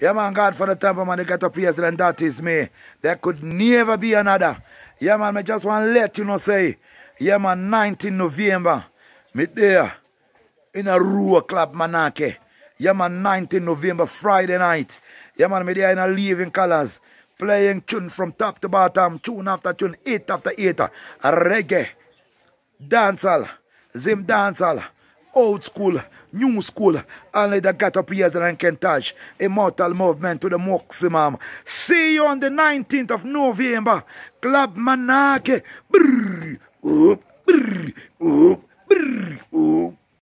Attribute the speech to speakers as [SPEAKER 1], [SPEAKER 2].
[SPEAKER 1] Yeah, man, God, for the time I'm going to a and that is me. There could never be another. Yeah, man, I just want to let you know, say, yeah, man, 19 November, me there, in a Rua Club, Manake. Yeah, man, 19 November, Friday night. Yeah, man, me there in a living colors, playing tune from top to bottom, tune after tune, eight after eight, a reggae, dancehall, zim dancehall old school, new school, only the got up years that I can touch. Immortal movement to the maximum. See you on the 19th of November. Club Manake. Brrr. Oop.